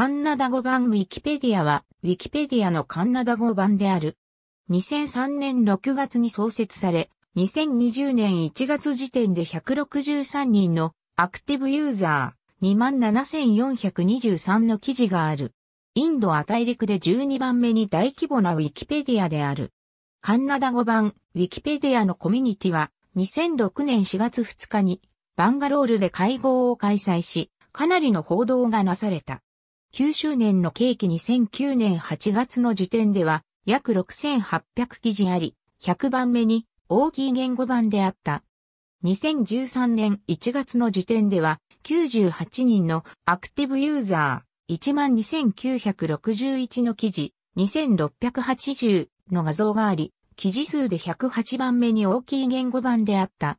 カンナダ語版ウィキペディアは、ウィキペディアのカンナダ語版である。2003年6月に創設され、2020年1月時点で163人のアクティブユーザー27,423の記事がある。インドア大陸で12番目に大規模なウィキペディアである。カンナダ語版ウィキペディアのコミュニティは2006年4月2日にバンガロールで会合を開催し、かなりの報道がなされた。9周年の契機2009年8月の時点では約6800記事あり、100番目に大きい言語版であった。2013年1月の時点では98人のアクティブユーザー、12,961の記事、2680の画像があり、記事数で108番目に大きい言語版であった。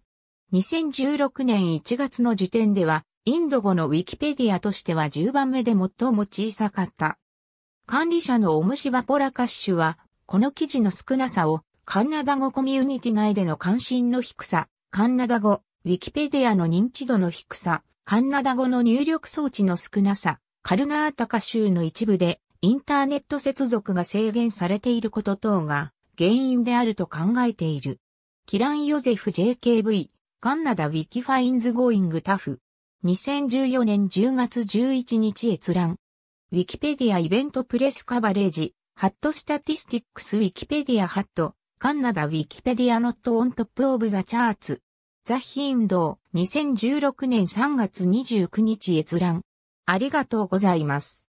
2016年1月の時点ではインド語のウィキペディアとしては10番目で最も小さかった。管理者のオムシバポラカッシュは、この記事の少なさを、カンナダ語コミュニティ内での関心の低さ、カンナダ語、ウィキペディアの認知度の低さ、カンナダ語の入力装置の少なさ、カルナータカ州の一部で、インターネット接続が制限されていること等が、原因であると考えている。キラン・ヨゼフ JKV、カンナダ・ウィキファインズ・ゴーイング・タフ。2014年10月11日閲覧。ウィキペディアイベントプレスカバレージ、ハットスタティスティックスウィキペディアハット、カンナダウィキペディアノットオントップオブザチャーツ。ザ・ヒーンドー、2016年3月29日閲覧。ありがとうございます。